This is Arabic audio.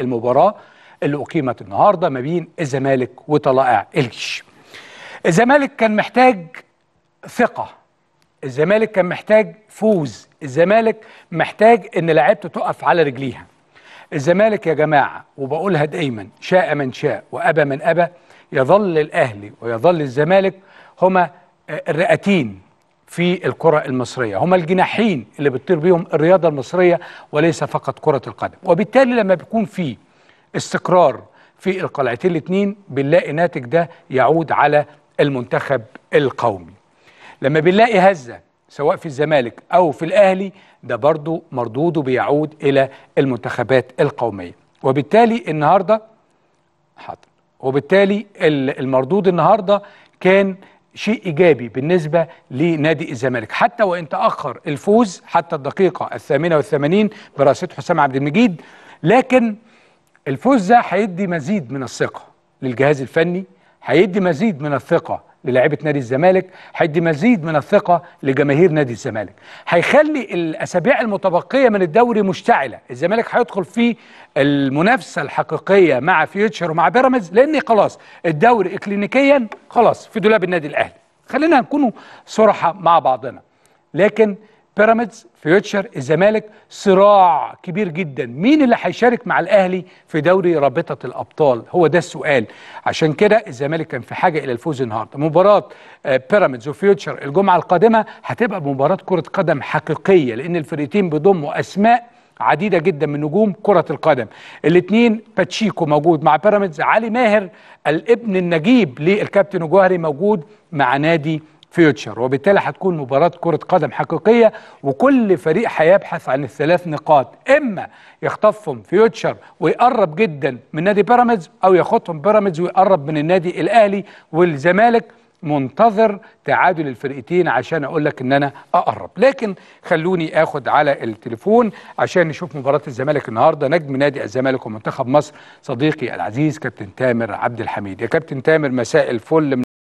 المباراة اللي أقيمت النهاردة ما بين الزمالك وطلائع الجيش الزمالك كان محتاج ثقة الزمالك كان محتاج فوز الزمالك محتاج إن لعيبته تقف على رجليها الزمالك يا جماعة وبقولها دايما شاء من شاء وأبى من أبى يظل الأهلي ويظل الزمالك هما الرئتين في الكرة المصرية هما الجناحين اللي بتطير بيهم الرياضة المصرية وليس فقط كرة القدم وبالتالي لما بيكون في استقرار في القلعتين الاثنين بنلاقي ناتج ده يعود على المنتخب القومي لما بنلاقي هزة سواء في الزمالك أو في الأهلي ده برضو مردوده بيعود إلى المنتخبات القومية وبالتالي النهاردة حاضر وبالتالي المردود النهاردة كان شيء ايجابي بالنسبه لنادي الزمالك حتى وان تاخر الفوز حتى الدقيقه الثامنه والثمانين براسه حسام عبد المجيد لكن الفوز ده هيدي مزيد من الثقه للجهاز الفني هيدي مزيد من الثقه للاعيبه نادي الزمالك هيدي مزيد من الثقه لجماهير نادي الزمالك هيخلي الاسابيع المتبقيه من الدوري مشتعله الزمالك هيدخل في المنافسه الحقيقيه مع فيوتشر ومع بيراميدز لان خلاص الدوري اكلينيكيا خلاص في دولاب النادي الاهلي خلينا نكونوا صراحه مع بعضنا لكن بيراميدز فيوتشر الزمالك صراع كبير جدا مين اللي هيشارك مع الاهلي في دوري رابطه الابطال هو ده السؤال عشان كده الزمالك كان في حاجه الى الفوز النهارده مباراه آه، بيراميدز وفيوتشر الجمعه القادمه هتبقى مباراه كره قدم حقيقيه لان الفرقتين بيضموا اسماء عديده جدا من نجوم كره القدم الاثنين باتشيكو موجود مع بيراميدز علي ماهر الابن النجيب للكابتن الجوهري موجود مع نادي فيوتشر وبالتالي هتكون مباراة كرة قدم حقيقية وكل فريق هيبحث عن الثلاث نقاط إما يخطفهم فيوتشر ويقرب جدا من نادي بيراميدز أو ياخدهم بيراميدز ويقرب من النادي الأهلي والزمالك منتظر تعادل الفرقتين عشان اقول لك ان انا اقرب لكن خلوني اخد على التليفون عشان نشوف مباراه الزمالك النهارده نجم نادي الزمالك ومنتخب مصر صديقي العزيز كابتن تامر عبد الحميد يا كابتن تامر مساء الفل